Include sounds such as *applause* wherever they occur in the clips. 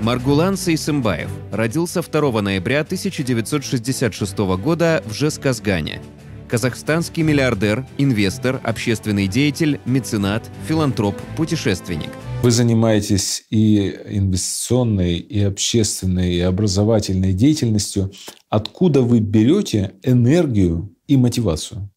Маргулан Сейсымбаев родился 2 ноября 1966 года в Жесказгане. Казахстанский миллиардер, инвестор, общественный деятель, меценат, филантроп, путешественник. Вы занимаетесь и инвестиционной, и общественной, и образовательной деятельностью. Откуда вы берете энергию и мотивацию?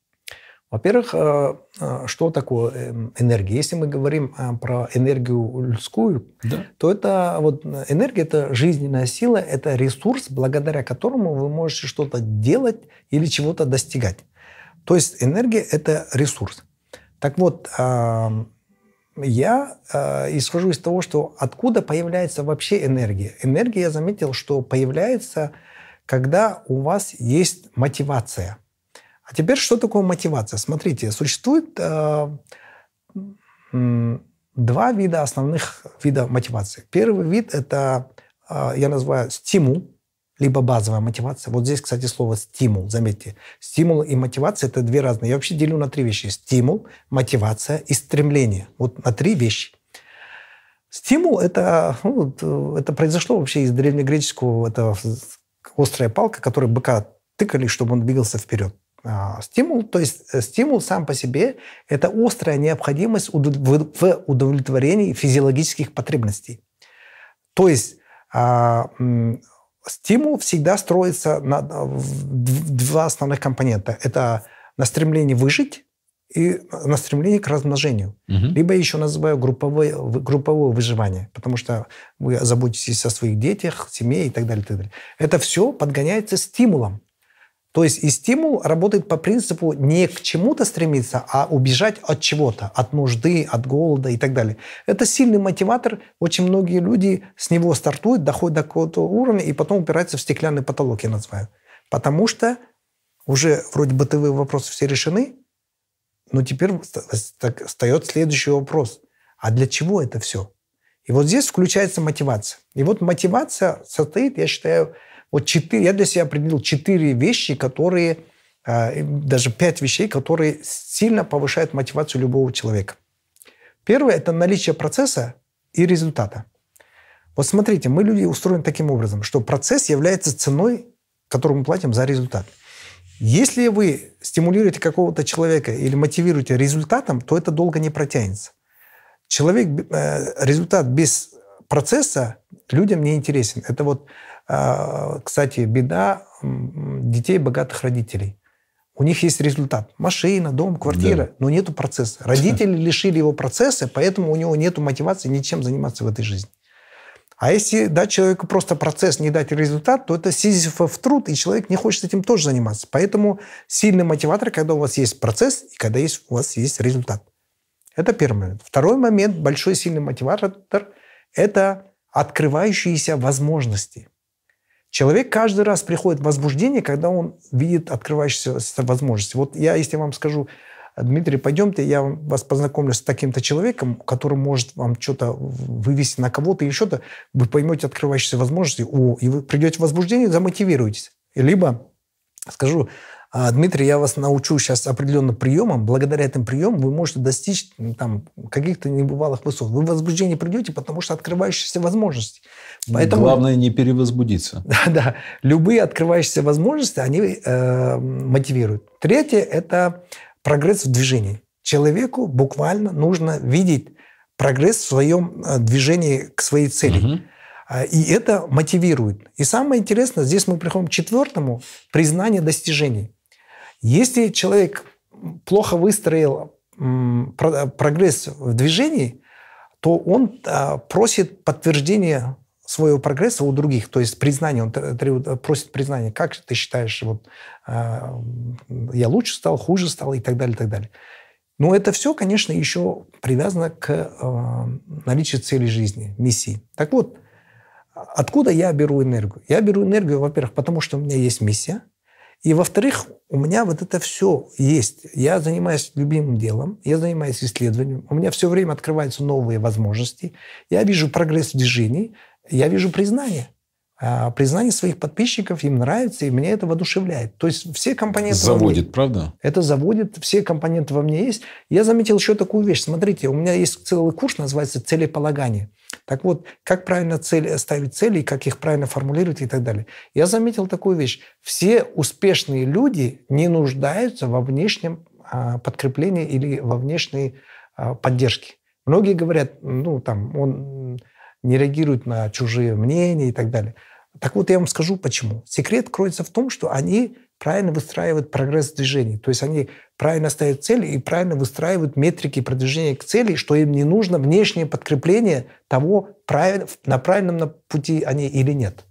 Во-первых, э, э, что такое э, энергия? Если мы говорим про энергию людскую, да. то это вот энергия, это жизненная сила, это ресурс, благодаря которому вы можете что-то делать или чего-то достигать. То есть энергия – это ресурс. Так вот, я исхожу из того, что откуда появляется вообще энергия. Энергия, я заметил, что появляется, когда у вас есть мотивация – а теперь что такое мотивация? Смотрите, существует э, два вида основных вида мотивации. Первый вид это э, я называю стимул, либо базовая мотивация. Вот здесь, кстати, слово стимул. Заметьте, стимул и мотивация это две разные. Я вообще делю на три вещи: стимул, мотивация и стремление. Вот на три вещи. Стимул это, ну, э, это произошло вообще из древнегреческого, это острая палка, которой быка тыкали, чтобы он двигался вперед. А, стимул. То есть э, стимул сам по себе – это острая необходимость в удовлетворении физиологических потребностей. То есть а, стимул всегда строится на э, два основных компонента. Это на стремлении выжить и на стремлении к размножению. Угу. Либо еще называю групповое, групповое выживание, потому что вы заботитесь о своих детях, семье и так далее, и так далее. Это все подгоняется стимулом. То есть и стимул работает по принципу не к чему-то стремиться, а убежать от чего-то, от нужды, от голода и так далее. Это сильный мотиватор. Очень многие люди с него стартуют, доходят до какого-то уровня и потом упираются в стеклянный потолок, я называю. Потому что уже вроде бытовые вопросы все решены, но теперь встает следующий вопрос. А для чего это все? И вот здесь включается мотивация. И вот мотивация состоит, я считаю, вот четыре, я для себя определил четыре вещи, которые, э, даже пять вещей, которые сильно повышают мотивацию любого человека. Первое – это наличие процесса и результата. Вот смотрите, мы люди устроены таким образом, что процесс является ценой, которую мы платим за результат. Если вы стимулируете какого-то человека или мотивируете результатом, то это долго не протянется. Человек, э, результат без процесса людям не интересен. Это вот, а, кстати, беда детей богатых родителей. У них есть результат. Машина, дом, квартира, да. но нету процесса. Родители *laughs* лишили его процесса, поэтому у него нету мотивации ничем заниматься в этой жизни. А если дать человеку просто процесс, не дать результат, то это сизифов труд, и человек не хочет этим тоже заниматься. Поэтому сильный мотиватор, когда у вас есть процесс и когда есть, у вас есть результат. Это первый момент. Второй момент, большой сильный мотиватор – это открывающиеся возможности. Человек каждый раз приходит в возбуждение, когда он видит открывающиеся возможности. Вот я, если вам скажу, Дмитрий, пойдемте, я вас познакомлю с таким-то человеком, который может вам что-то вывести на кого-то или что-то, вы поймете открывающиеся возможности, о, и вы придете в возбуждение, замотивируетесь. Либо, скажу, а, Дмитрий, я вас научу сейчас определенным приемам. Благодаря этим приемам вы можете достичь там, каких-то небывалых высот. Вы в возбуждение придете, потому что открывающиеся возможности. Поэтому, Главное не перевозбудиться. *laughs* Да, да. Любые открывающиеся возможности, они э, мотивируют. Третье – это прогресс в движении. Человеку буквально нужно видеть прогресс в своем э, движении к своей цели. Угу. И это мотивирует. И самое интересное, здесь мы приходим к четвертому – признание достижений. Если человек плохо выстроил прогресс в движении, то он а, просит подтверждения своего прогресса у других, то есть признание, он просит признания, как ты считаешь, вот а, я лучше стал, хуже стал и так далее, и так далее. Но это все, конечно, еще привязано к а, наличию цели жизни, миссии. Так вот, откуда я беру энергию? Я беру энергию, во-первых, потому что у меня есть миссия – и, во-вторых, у меня вот это все есть. Я занимаюсь любимым делом, я занимаюсь исследованием, у меня все время открываются новые возможности, я вижу прогресс в движении, я вижу признание. А, признание своих подписчиков им нравится, и мне это воодушевляет. То есть все компоненты... Заводит, правда? Это заводит, все компоненты во мне есть. Я заметил еще такую вещь. Смотрите, у меня есть целый курс, называется «Целеполагание». Так вот, как правильно цели ставить цели, как их правильно формулировать и так далее. Я заметил такую вещь. Все успешные люди не нуждаются во внешнем а, подкреплении или во внешней а, поддержке. Многие говорят, ну, там, он не реагируют на чужие мнения и так далее. Так вот, я вам скажу, почему. Секрет кроется в том, что они правильно выстраивают прогресс движений. То есть они правильно ставят цели и правильно выстраивают метрики продвижения к цели, что им не нужно внешнее подкрепление того, на правильном пути они или нет.